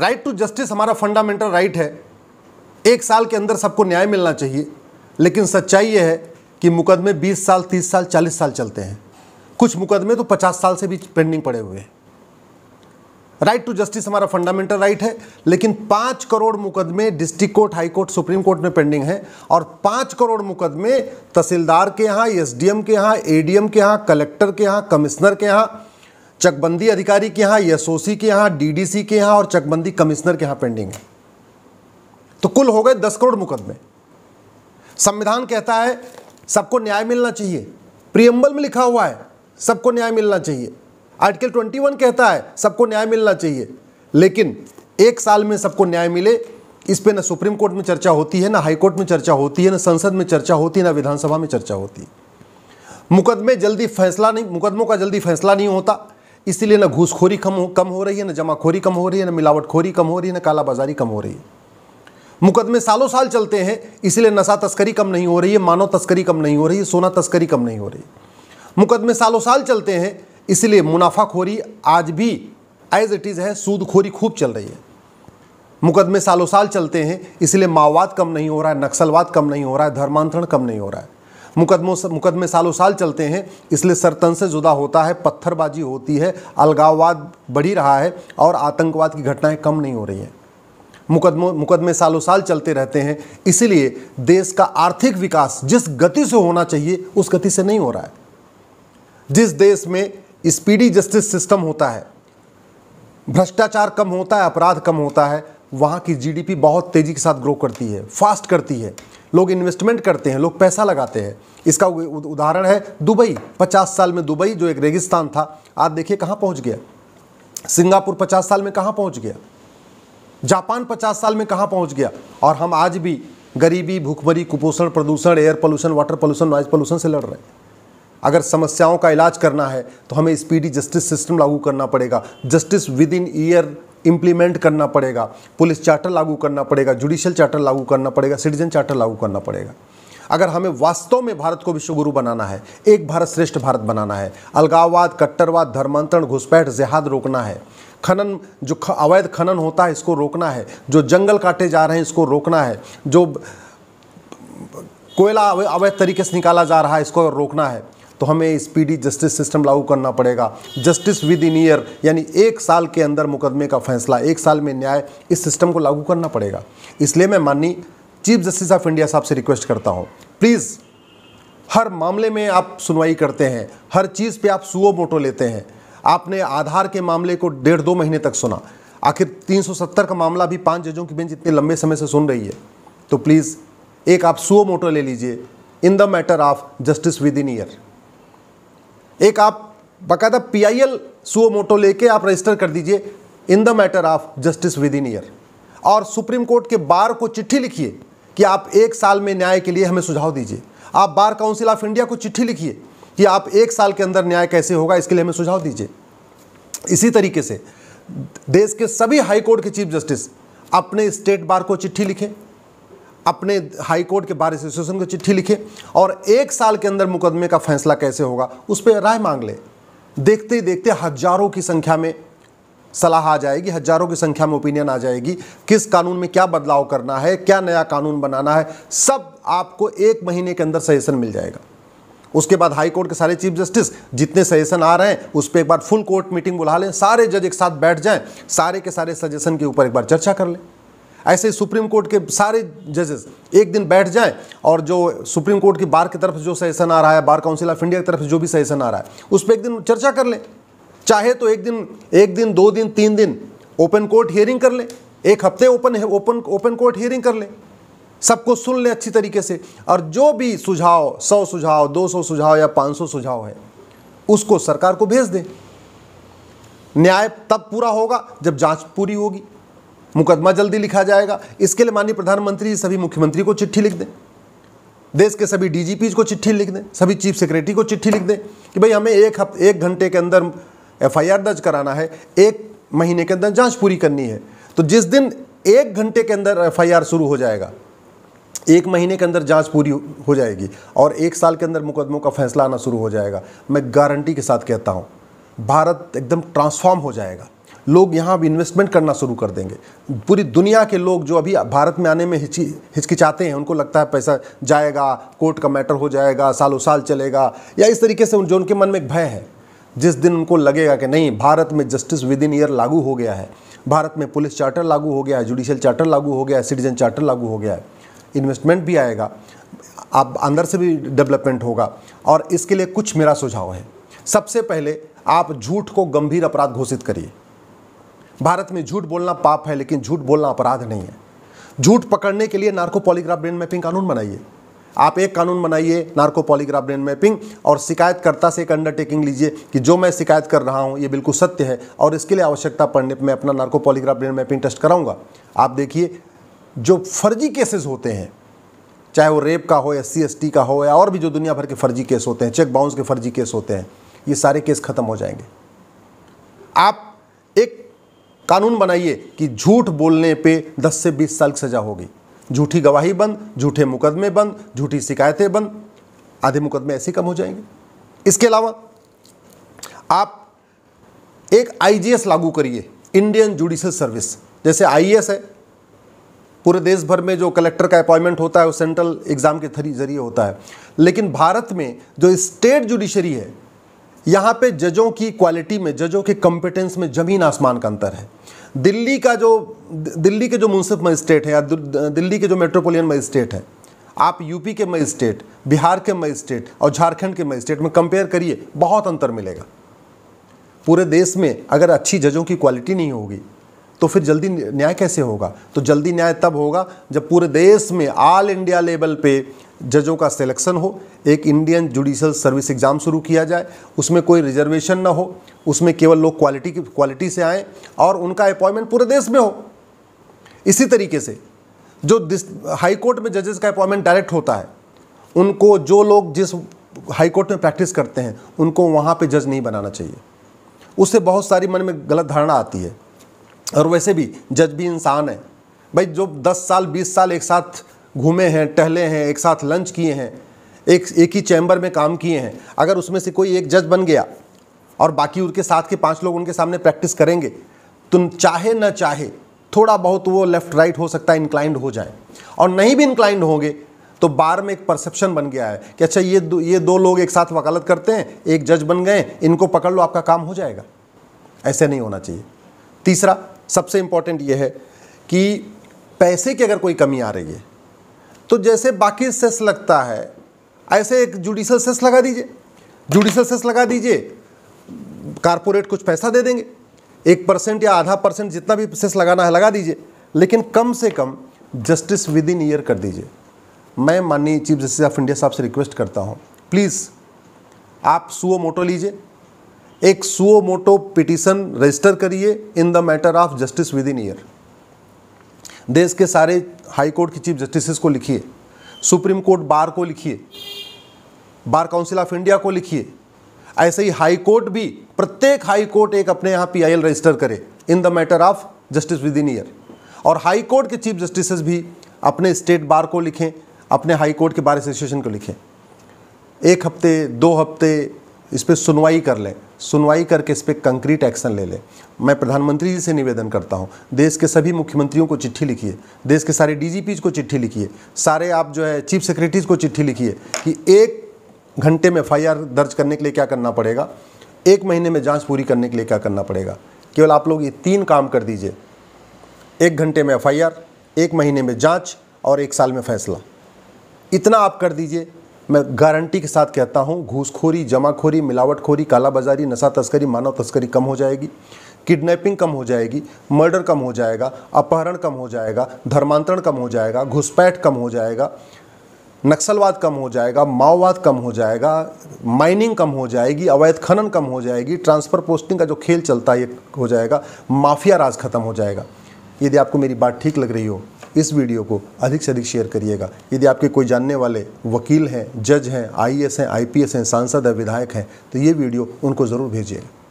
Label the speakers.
Speaker 1: right to justice हमारा fundamental right है एक साल के अंदर सबको न्याय मिलना चाहिए लेकिन सच्चाई यह है कि मुकदमे 20 साल 30 साल 40 साल चलते हैं कुछ मुकदमे तो 50 साल से भी पेंडिंग पड़े हुए हैं राइट टू जस्टिस हमारा फंडामेंटल राइट है लेकिन पाँच करोड़ मुकदमे district court high court supreme court में पेंडिंग है और पाँच करोड़ मुकदमे तहसीलदार के यहाँ एस के यहाँ ए के यहाँ कलेक्टर के यहाँ कमिश्नर के यहाँ चकबंदी अधिकारी के यहाँ एसओसी के यहाँ डीडीसी के यहाँ और चकबंदी कमिश्नर के यहाँ पेंडिंग है तो कुल हो गए दस करोड़ मुकदमे संविधान कहता है सबको न्याय मिलना चाहिए प्रियम्बल में लिखा हुआ है सबको न्याय मिलना चाहिए आर्टिकल 21 कहता है सबको न्याय मिलना चाहिए लेकिन एक साल में सबको न्याय मिले इस पे ना सुप्रीम कोर्ट में चर्चा होती है ना हाई कोर्ट में चर्चा होती है ना संसद में चर्चा होती है ना विधानसभा में चर्चा होती है मुकदमे जल्दी फैसला नहीं मुकदमों का जल्दी फैसला नहीं होता इसलिए ना घूसखोरी कम हो कम हो रही है ना जमाखोरी कम हो रही है ना मिलावटखोरी कम हो रही है ना कालाबाजारी कम हो रही है मुकदमे सालों साल चलते हैं इसलिए नशा तस्करी कम नहीं हो रही है मानव तस्करी कम नहीं हो रही है सोना तस्करी कम नहीं हो रही मुकदमे सालों साल चलते हैं इसलिए मुनाफाखोरी आज भी एज इट इज़ है सूदखोरी खूब चल रही है मुकदमे सालों साल चलते हैं इसलिए माओवाद कम नहीं हो रहा है नक्सलवाद कम नहीं हो रहा है धर्मांतरण कम नहीं हो रहा है मुकदमों मुकदमे सालों साल चलते हैं इसलिए सरतन से जुदा होता है पत्थरबाजी होती है अलगाववाद बढ़ी रहा है और आतंकवाद की घटनाएं कम नहीं हो रही हैं मुकदमों मुकदमे सालों साल चलते रहते हैं इसीलिए देश का आर्थिक विकास जिस गति से होना चाहिए उस गति से नहीं हो रहा है जिस देश में स्पीडी जस्टिस सिस्टम होता है भ्रष्टाचार कम होता है अपराध कम होता है वहाँ की जीडीपी बहुत तेज़ी के साथ ग्रो करती है फास्ट करती है लोग इन्वेस्टमेंट करते हैं लोग पैसा लगाते हैं इसका उदाहरण है दुबई पचास साल में दुबई जो एक रेगिस्तान था आज देखिए कहाँ पहुँच गया सिंगापुर पचास साल में कहाँ पहुँच गया जापान पचास साल में कहाँ पहुँच गया और हम आज भी गरीबी भूखमरी कुपोषण प्रदूषण air pollution water pollution noise pollution से लड़ रहे हैं अगर समस्याओं का इलाज करना है तो हमें स्पीडी जस्टिस सिस्टम लागू करना पड़ेगा justice within year implement करना पड़ेगा पुलिस चार्टर लागू करना पड़ेगा जुडिशियल चार्टर लागू करना पड़ेगा सिटीजन चार्टर लागू करना पड़ेगा अगर हमें वास्तव में भारत को विश्वगुरु बनाना है एक भारत श्रेष्ठ भारत बनाना है अलगाववाद कट्टरवाद धर्मांतरण घुसपैठ जिहाद रोकना है खनन जो ख, अवैध खनन होता है इसको रोकना है जो जंगल काटे जा रहे हैं इसको रोकना है जो कोयला अवैध तरीके से निकाला जा रहा है इसको रोकना है तो हमें स्पीडी जस्टिस सिस्टम लागू करना पड़ेगा जस्टिस विद इन ईयर यानी एक साल के अंदर मुकदमे का फैसला एक साल में न्याय इस सिस्टम को लागू करना पड़ेगा इसलिए मैं माननीय चीफ जस्टिस ऑफ इंडिया साहब से रिक्वेस्ट करता हूँ प्लीज़ हर मामले में आप सुनवाई करते हैं हर चीज़ पे आप सुओ मोटो लेते हैं आपने आधार के मामले को डेढ़ दो महीने तक सुना आखिर 370 का मामला भी पांच जजों की बेंच इतने लंबे समय से सुन रही है तो प्लीज़ एक आप सुओ मोटो ले लीजिए in the matter of justice within year एक आप बाकायदा P I L suo motu लेके आप रजिस्टर कर दीजिए in the matter of justice within year और सुप्रीम कोर्ट के बार को चिट्ठी लिखिए कि आप एक साल में न्याय के लिए हमें सुझाव दीजिए आप बार काउंसिल ऑफ इंडिया को चिट्ठी लिखिए कि आप एक साल के अंदर न्याय कैसे होगा इसके लिए हमें सुझाव दीजिए इसी तरीके से देश के सभी हाई कोर्ट के चीफ जस्टिस अपने स्टेट बार को चिट्ठी लिखें अपने हाई कोर्ट के बार एसोसिएशन को चिट्ठी लिखे और एक साल के अंदर मुकदमे का फैसला कैसे होगा उस पर राय मांग ले देखते ही देखते हजारों की संख्या में सलाह आ जाएगी हजारों की संख्या में ओपिनियन आ जाएगी किस कानून में क्या बदलाव करना है क्या नया कानून बनाना है सब आपको एक महीने के अंदर सजेशन मिल जाएगा उसके बाद हाई कोर्ट के सारे चीफ जस्टिस जितने सजेशन आ रहे हैं उस पर एक बार फुल कोर्ट मीटिंग बुला लें सारे जज एक साथ बैठ जाएं सारे के सारे सजेशन के ऊपर एक बार चर्चा कर लें ऐसे ही सुप्रीम कोर्ट के सारे जजेस एक दिन बैठ जाएं और जो सुप्रीम कोर्ट की बार की तरफ जो सेशन आ रहा है बार काउंसिल ऑफ इंडिया की तरफ जो भी सेशन आ रहा है उस पर एक दिन चर्चा कर लें चाहे तो एक दिन एक दिन दो दिन तीन दिन ओपन कोर्ट हियरिंग कर लें एक हफ्ते open open open court hearing कर लें सबको सुन लें अच्छी तरीके से और जो भी सुझाव सौ सुझाव दो सौ सुझाव या पाँच सौ सुझाव है उसको सरकार को भेज दें न्याय तब पूरा होगा जब जांच पूरी होगी मुकदमा जल्दी लिखा जाएगा इसके लिए माननीय प्रधानमंत्री सभी मुख्यमंत्री को चिट्ठी लिख दें देश के सभी डीजीपी को चिट्ठी लिख दें सभी चीफ सेक्रेटरी को चिट्ठी लिख दें कि भाई हमें एक हफ्ते एक घंटे के अंदर एफआईआर दर्ज कराना है एक महीने के अंदर जांच पूरी करनी है तो जिस दिन एक घंटे के अंदर एफआईआर शुरू हो जाएगा एक महीने के अंदर जांच पूरी हो जाएगी और एक साल के अंदर मुकदमों का फैसला आना शुरू हो जाएगा मैं गारंटी के साथ कहता हूँ भारत एकदम ट्रांसफॉर्म हो जाएगा लोग यहाँ भी इन्वेस्टमेंट करना शुरू कर देंगे पूरी दुनिया के लोग जो अभी भारत में आने में हिचकिचाते हैं उनको लगता है पैसा जाएगा कोर्ट का मैटर हो जाएगा सालों साल चलेगा या इस तरीके से जो उनके मन में एक भय है जिस दिन उनको लगेगा कि नहीं भारत में जस्टिस विद इन ईयर लागू हो गया है भारत में पुलिस चार्टर लागू हो गया है जुडिशियल चार्टर लागू हो गया है सिटीजन चार्टर लागू हो गया है इन्वेस्टमेंट भी आएगा आप अंदर से भी डेवलपमेंट होगा और इसके लिए कुछ मेरा सुझाव है सबसे पहले आप झूठ को गंभीर अपराध घोषित करिए भारत में झूठ बोलना पाप है लेकिन झूठ बोलना अपराध नहीं है झूठ पकड़ने के लिए नार्को पॉलीग्राफ ब्रेन मैपिंग कानून बनाइए आप एक कानून बनाइए नार्को पॉलीग्राफ ब्रेन मैपिंग और शिकायतकर्ता से एक अंडरटेकिंग लीजिए कि जो मैं शिकायत कर रहा हूँ ये बिल्कुल सत्य है और इसके लिए आवश्यकता पड़ने पर मैं अपना narco polygraph brain mapping test कराऊंगा आप देखिए जो फर्जी केसेस होते हैं चाहे वो रेप का हो या सी एस टी का हो या और भी जो दुनिया भर के फर्जी केस होते हैं चेक बाउंस के फर्जी केस होते हैं ये सारे केस खत्म हो जाएंगे आप एक कानून बनाइए कि झूठ बोलने पे 10 से 20 साल की सज़ा होगी झूठी गवाही बंद झूठे मुकदमे बंद झूठी शिकायतें बंद आधे मुकदमे ऐसे कम हो जाएंगे इसके अलावा आप एक आईजीएस लागू करिए इंडियन जुडिशल सर्विस जैसे आईएएस e है पूरे देश भर में जो कलेक्टर का अपॉइंटमेंट होता है वो सेंट्रल एग्ज़ाम के थ्री जरिए होता है लेकिन भारत में जो स्टेट जुडिशरी है यहाँ पे जजों की क्वालिटी में जजों के कॉम्पिटेंस में ज़मीन आसमान का अंतर है दिल्ली का जो दिल्ली के जो मुंसिफ मजिस्ट्रेट है या दिल्ली के जो मेट्रोपोलियन मजिस्ट्रेट है आप यूपी के मजिस्ट्रेट बिहार के मजिस्ट्रेट और झारखंड के मजिस्ट्रेट में कंपेयर करिए बहुत अंतर मिलेगा पूरे देश में अगर अच्छी जजों की क्वालिटी नहीं होगी तो फिर जल्दी न्याय कैसे होगा तो जल्दी न्याय तब होगा जब पूरे देश में ऑल इंडिया लेवल पे जजों का सिलेक्शन हो एक इंडियन जुडिशल सर्विस एग्ज़ाम शुरू किया जाए उसमें कोई रिजर्वेशन ना हो उसमें केवल लोग क्वालिटी की क्वालिटी से आएँ और उनका अपॉइंटमेंट पूरे देश में हो इसी तरीके से जो हाई कोर्ट में जजेस का अपॉइंटमेंट डायरेक्ट होता है उनको जो लोग जिस हाई कोर्ट में प्रैक्टिस करते हैं उनको वहाँ पे जज नहीं बनाना चाहिए उससे बहुत सारी मन में गलत धारणा आती है और वैसे भी जज भी इंसान है भाई जो 10 साल 20 साल एक साथ घूमे हैं टहले हैं एक साथ लंच किए हैं एक एक ही चैम्बर में काम किए हैं अगर उसमें से कोई एक जज बन गया और बाकी उनके साथ के पांच लोग उनके सामने प्रैक्टिस करेंगे तो चाहे न चाहे थोड़ा बहुत वो लेफ्ट राइट हो सकता है इंक्लाइंड हो जाए और नहीं भी इंक्लाइंड होंगे तो बार में एक परसेप्शन बन गया है कि अच्छा ये दो ये दो लोग एक साथ वकालत करते हैं एक जज बन गए इनको पकड़ लो आपका काम हो जाएगा ऐसे नहीं होना चाहिए तीसरा सबसे इम्पॉर्टेंट ये है कि पैसे की अगर कोई कमी आ रही है तो जैसे बाकी सेस लगता है ऐसे एक जुडिशल सेस लगा दीजिए जुडिशल सेस लगा दीजिए कारपोरेट कुछ पैसा दे देंगे एक परसेंट या आधा परसेंट जितना भी सेस लगाना है लगा दीजिए लेकिन कम से कम जस्टिस विद इन ईयर कर दीजिए मैं माननीय चीफ जस्टिस ऑफ इंडिया साहब से रिक्वेस्ट करता हूँ प्लीज़ आप सुओ मोटो लीजिए एक सुओ मोटो पिटिशन रजिस्टर करिए in the matter of justice within year देश के सारे हाई कोर्ट के चीफ जस्टिसेस को लिखिए सुप्रीम कोर्ट बार को लिखिए बार काउंसिल ऑफ इंडिया को लिखिए ऐसे ही हाई कोर्ट भी प्रत्येक हाई कोर्ट एक अपने यहाँ पीआईएल रजिस्टर करे in the matter of justice within year और हाई कोर्ट के चीफ जस्टिस भी अपने स्टेट बार को लिखें अपने हाई कोर्ट के बार एसोसिएशन को लिखें एक हफ्ते दो हफ्ते इस पर सुनवाई कर लें सुनवाई करके इस पर कंक्रीट एक्शन ले लें मैं प्रधानमंत्री जी से निवेदन करता हूँ देश के सभी मुख्यमंत्रियों को चिट्ठी लिखिए देश के सारे डी को चिट्ठी लिखिए सारे आप जो है चीफ सेक्रेटरीज को चिट्ठी लिखिए कि एक घंटे में एफ दर्ज करने के लिए क्या करना पड़ेगा एक महीने में जाँच पूरी करने के लिए क्या करना पड़ेगा केवल आप लोग ये तीन काम कर दीजिए एक घंटे में एफ एक महीने में जाँच और एक साल में फैसला इतना आप कर दीजिए मैं गारंटी के साथ कहता हूँ घूसखोरी जमाखोरी मिलावटखोरी कालाबाजारी नशा तस्करी मानव तस्करी कम हो जाएगी किडनैपिंग कम हो जाएगी मर्डर कम हो जाएगा अपहरण कम हो जाएगा धर्मांतरण कम हो जाएगा घुसपैठ कम हो जाएगा नक्सलवाद कम हो जाएगा माओवाद कम हो जाएगा माइनिंग कम हो जाएगी अवैध खनन कम हो जाएगी ट्रांसफ़र पोस्टिंग का जो खेल चलता है ये हो जाएगा माफिया राज खत्म हो जाएगा यदि आपको मेरी बात ठीक लग रही हो इस वीडियो को अधिक से अधिक शेयर करिएगा यदि आपके कोई जानने वाले वकील हैं जज हैं आईएएस हैं आईपीएस हैं सांसद हैं विधायक हैं तो ये वीडियो उनको ज़रूर भेजिएगा